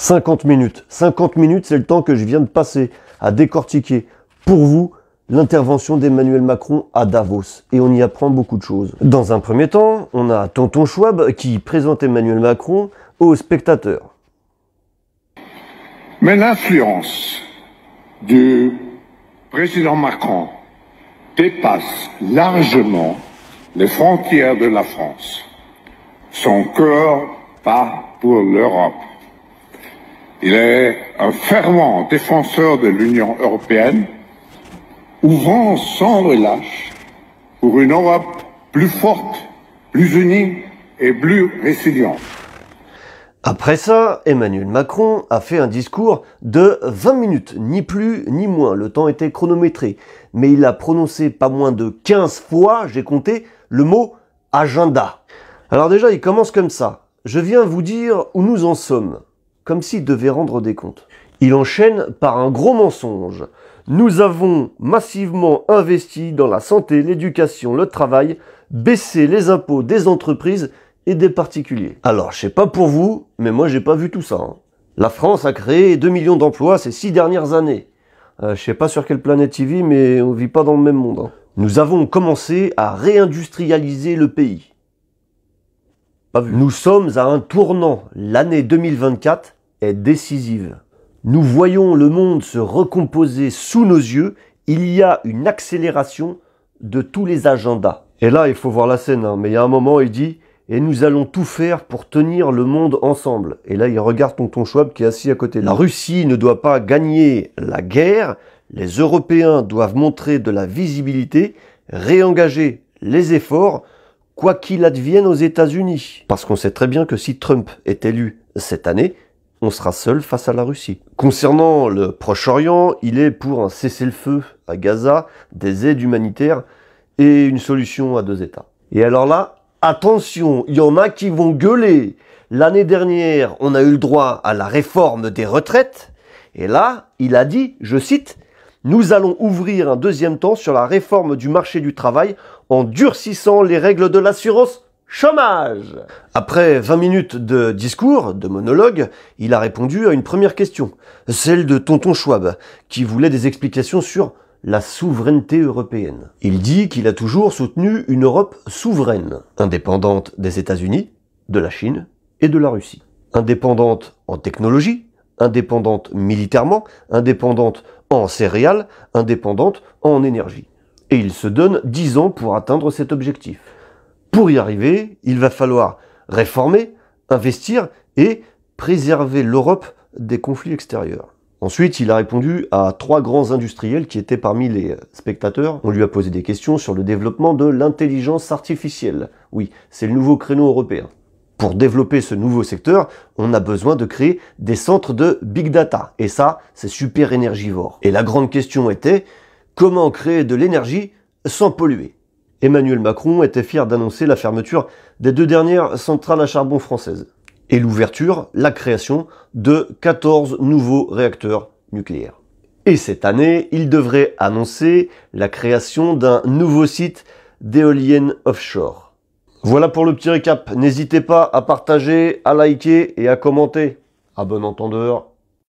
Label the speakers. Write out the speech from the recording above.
Speaker 1: 50 minutes. 50 minutes, c'est le temps que je viens de passer à décortiquer pour vous l'intervention d'Emmanuel Macron à Davos. Et on y apprend beaucoup de choses. Dans un premier temps, on a Tonton Schwab qui présente Emmanuel Macron aux spectateurs. Mais l'influence du président Macron dépasse largement les frontières de la France. Son cœur part pour l'Europe. Il est un fervent défenseur de l'Union européenne, ouvrant sans relâche pour une Europe plus forte, plus unie et plus résiliente. Après ça, Emmanuel Macron a fait un discours de 20 minutes, ni plus ni moins, le temps était chronométré, mais il a prononcé pas moins de 15 fois, j'ai compté, le mot agenda. Alors déjà, il commence comme ça. Je viens vous dire où nous en sommes comme s'il devait rendre des comptes. Il enchaîne par un gros mensonge. Nous avons massivement investi dans la santé, l'éducation, le travail, baissé les impôts des entreprises et des particuliers. Alors, je sais pas pour vous, mais moi j'ai pas vu tout ça. Hein. La France a créé 2 millions d'emplois ces 6 dernières années. Je euh, je sais pas sur quelle planète il vit, mais on vit pas dans le même monde. Hein. Nous avons commencé à réindustrialiser le pays. Nous sommes à un tournant. L'année 2024 est décisive. Nous voyons le monde se recomposer sous nos yeux, il y a une accélération de tous les agendas. Et là, il faut voir la scène, hein. mais il y a un moment, il dit et nous allons tout faire pour tenir le monde ensemble. Et là, il regarde Tonton Schwab qui est assis à côté La Russie ne doit pas gagner la guerre, les Européens doivent montrer de la visibilité, réengager les efforts, quoi qu'il advienne aux États-Unis. Parce qu'on sait très bien que si Trump est élu cette année, on sera seul face à la Russie. Concernant le Proche-Orient, il est pour un cessez-le-feu à Gaza, des aides humanitaires et une solution à deux États. Et alors là, attention, il y en a qui vont gueuler. L'année dernière, on a eu le droit à la réforme des retraites. Et là, il a dit, je cite, nous allons ouvrir un deuxième temps sur la réforme du marché du travail en durcissant les règles de l'assurance chômage. Après 20 minutes de discours, de monologue, il a répondu à une première question, celle de Tonton Schwab, qui voulait des explications sur la souveraineté européenne. Il dit qu'il a toujours soutenu une Europe souveraine, indépendante des États-Unis, de la Chine et de la Russie. Indépendante en technologie, indépendante militairement, indépendante en céréales, indépendante en énergie. Et il se donne 10 ans pour atteindre cet objectif. Pour y arriver, il va falloir réformer, investir et préserver l'Europe des conflits extérieurs. Ensuite, il a répondu à trois grands industriels qui étaient parmi les spectateurs. On lui a posé des questions sur le développement de l'intelligence artificielle. Oui, c'est le nouveau créneau européen. Pour développer ce nouveau secteur, on a besoin de créer des centres de big data. Et ça, c'est super énergivore. Et la grande question était, comment créer de l'énergie sans polluer Emmanuel Macron était fier d'annoncer la fermeture des deux dernières centrales à charbon françaises et l'ouverture, la création de 14 nouveaux réacteurs nucléaires. Et cette année, il devrait annoncer la création d'un nouveau site d'éoliennes offshore. Voilà pour le petit récap. N'hésitez pas à partager, à liker et à commenter. À bon entendeur.